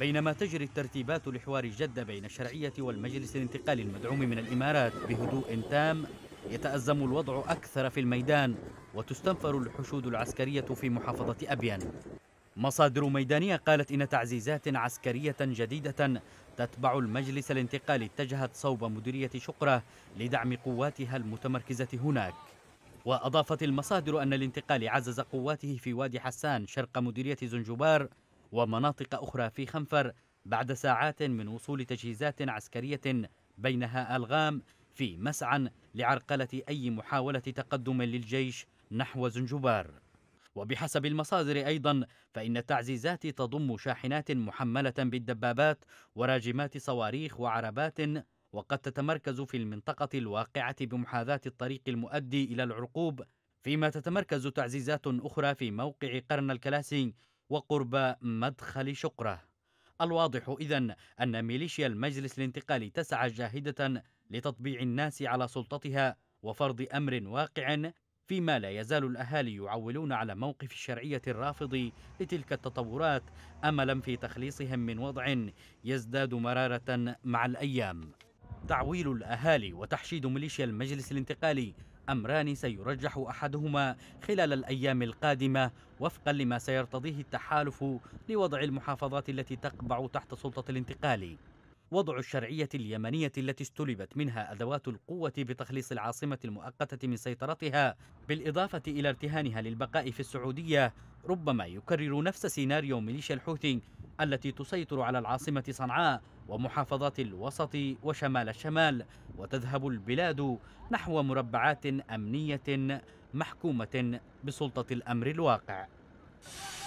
بينما تجري الترتيبات لحوار جدة بين الشرعية والمجلس الانتقالي المدعوم من الإمارات بهدوء تام يتأزم الوضع أكثر في الميدان وتستنفر الحشود العسكرية في محافظة أبيان مصادر ميدانية قالت إن تعزيزات عسكرية جديدة تتبع المجلس الانتقالي اتجهت صوب مديرية شقرة لدعم قواتها المتمركزة هناك وأضافت المصادر أن الانتقال عزز قواته في وادي حسان شرق مديرية زنجبار ومناطق أخرى في خنفر بعد ساعات من وصول تجهيزات عسكرية بينها ألغام في مسعى لعرقلة أي محاولة تقدم للجيش نحو زنجبار وبحسب المصادر أيضا فإن التعزيزات تضم شاحنات محملة بالدبابات وراجمات صواريخ وعربات وقد تتمركز في المنطقة الواقعة بمحاذاة الطريق المؤدي إلى العرقوب فيما تتمركز تعزيزات أخرى في موقع قرن الكلاسي وقرب مدخل شقرة الواضح إذا أن ميليشيا المجلس الانتقالي تسعى جاهدة لتطبيع الناس على سلطتها وفرض أمر واقع فيما لا يزال الأهالي يعولون على موقف الشرعية الرافض لتلك التطورات أملا في تخليصهم من وضع يزداد مرارة مع الأيام تعويل الأهالي وتحشيد ميليشيا المجلس الانتقالي أمران سيرجح أحدهما خلال الأيام القادمة وفقا لما سيرتضيه التحالف لوضع المحافظات التي تقبع تحت سلطة الانتقال وضع الشرعية اليمنية التي استلبت منها أدوات القوة بتخليص العاصمة المؤقتة من سيطرتها بالإضافة إلى ارتهانها للبقاء في السعودية ربما يكرر نفس سيناريو ميليشيا الحوثي التي تسيطر على العاصمة صنعاء ومحافظات الوسط وشمال الشمال وتذهب البلاد نحو مربعات أمنية محكومة بسلطة الأمر الواقع